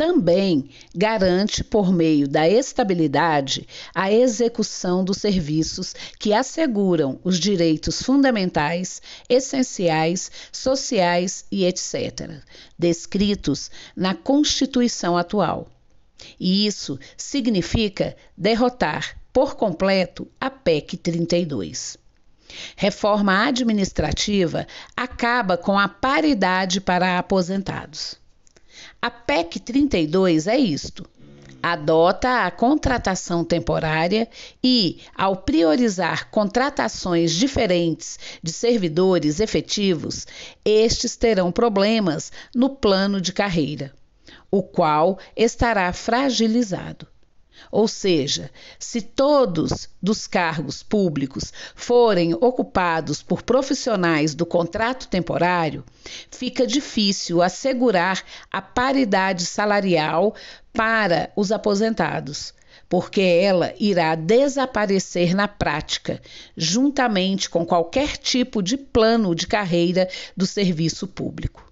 também garante, por meio da estabilidade, a execução dos serviços que asseguram os direitos fundamentais, essenciais, sociais e etc., descritos na Constituição atual. E isso significa derrotar por completo a PEC 32. Reforma administrativa acaba com a paridade para aposentados. A PEC 32 é isto. Adota a contratação temporária e, ao priorizar contratações diferentes de servidores efetivos, estes terão problemas no plano de carreira, o qual estará fragilizado. Ou seja, se todos dos cargos públicos forem ocupados por profissionais do contrato temporário, fica difícil assegurar a paridade salarial para os aposentados, porque ela irá desaparecer na prática, juntamente com qualquer tipo de plano de carreira do serviço público.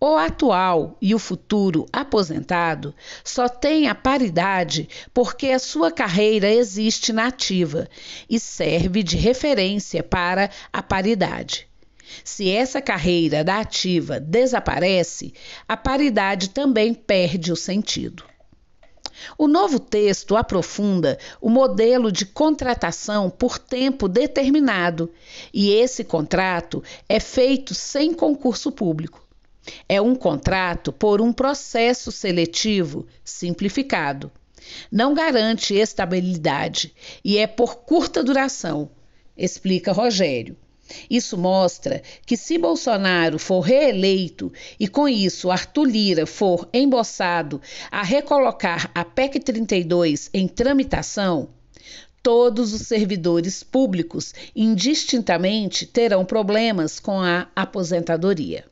O atual e o futuro aposentado só tem a paridade porque a sua carreira existe na ativa e serve de referência para a paridade. Se essa carreira da ativa desaparece, a paridade também perde o sentido. O novo texto aprofunda o modelo de contratação por tempo determinado, e esse contrato é feito sem concurso público. É um contrato por um processo seletivo simplificado. Não garante estabilidade e é por curta duração, explica Rogério. Isso mostra que, se Bolsonaro for reeleito e, com isso, Arthur Lira for embossado a recolocar a PEC 32 em tramitação, todos os servidores públicos indistintamente terão problemas com a aposentadoria.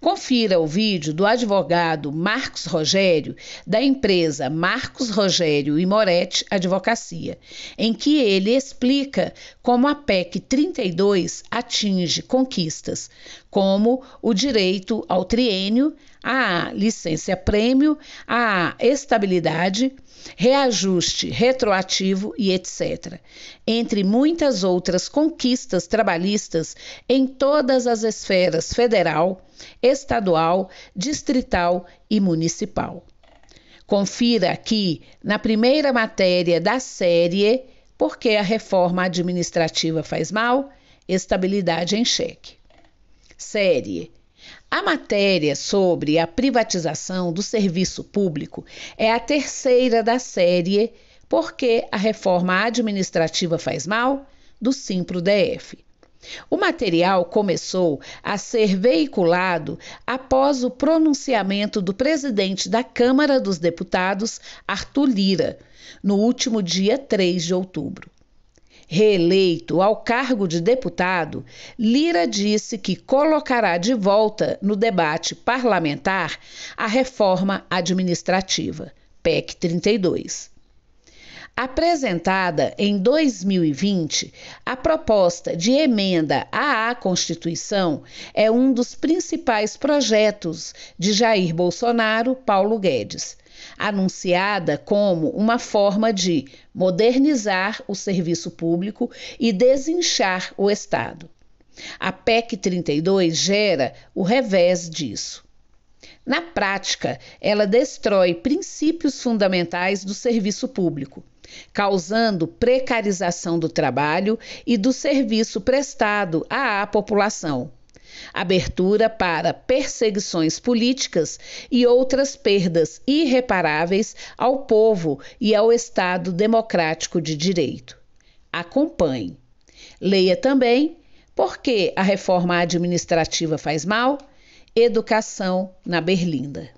Confira o vídeo do advogado Marcos Rogério, da empresa Marcos Rogério e Moretti Advocacia, em que ele explica como a PEC 32 atinge conquistas, como o direito ao triênio, a licença é prêmio, a estabilidade, reajuste retroativo e etc. Entre muitas outras conquistas trabalhistas em todas as esferas federal, estadual, distrital e municipal. Confira aqui na primeira matéria da série Por que a reforma administrativa faz mal? Estabilidade em cheque. Série a matéria sobre a privatização do serviço público é a terceira da série Porque a reforma administrativa faz mal? do Simpro DF. O material começou a ser veiculado após o pronunciamento do presidente da Câmara dos Deputados, Arthur Lira, no último dia 3 de outubro. Reeleito ao cargo de deputado, Lira disse que colocará de volta no debate parlamentar a reforma administrativa, PEC 32. Apresentada em 2020, a proposta de emenda à Constituição é um dos principais projetos de Jair Bolsonaro Paulo Guedes anunciada como uma forma de modernizar o serviço público e desinchar o Estado. A PEC 32 gera o revés disso. Na prática, ela destrói princípios fundamentais do serviço público, causando precarização do trabalho e do serviço prestado à população abertura para perseguições políticas e outras perdas irreparáveis ao povo e ao Estado democrático de direito. Acompanhe. Leia também Por que a reforma administrativa faz mal? Educação na Berlinda.